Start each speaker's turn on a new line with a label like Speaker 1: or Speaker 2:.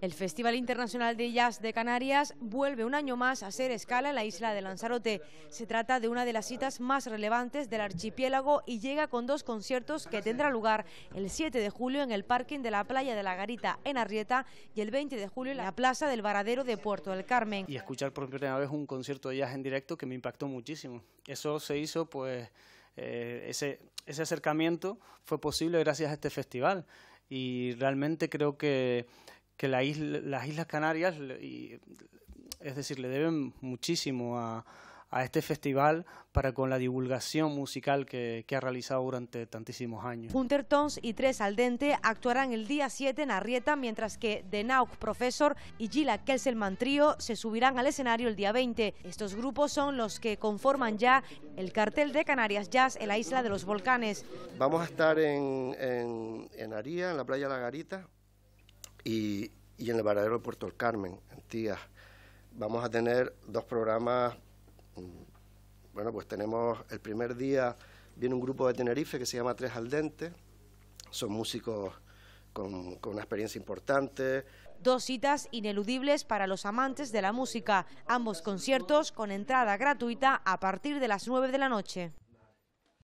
Speaker 1: El Festival Internacional de Jazz de Canarias vuelve un año más a hacer escala en la isla de Lanzarote. Se trata de una de las citas más relevantes del archipiélago y llega con dos conciertos que ah, tendrá lugar el 7 de julio en el parking de la playa de la Garita en Arrieta y el 20 de julio en la plaza del Varadero de Puerto del Carmen. Y
Speaker 2: escuchar por primera vez un concierto de jazz en directo que me impactó muchísimo. Eso se hizo pues... Eh, ese acercamiento fue posible gracias a este festival y realmente creo que, que la las Islas Canarias, y, es decir, le deben muchísimo a, a este festival para con la divulgación musical que, ha realizado durante tantísimos años.
Speaker 1: Hunter Tons y Tres Al Dente actuarán el día 7 en Arrieta, mientras que The Nauk Professor y Gila Kelselman Trio se subirán al escenario el día 20. Estos grupos son los que conforman ya el cartel de Canarias Jazz en la isla de los volcanes.
Speaker 3: Vamos a estar en, en, en Aría, en la playa La Garita y, y en el baradero de Puerto del Carmen, en Tías. Vamos a tener dos programas bueno, pues tenemos el primer día, viene un grupo de Tenerife que se llama Tres al Dente, son músicos con, con una experiencia
Speaker 1: importante, dos citas ineludibles para los amantes de la música, ambos conciertos con entrada gratuita a partir de las 9 de la noche.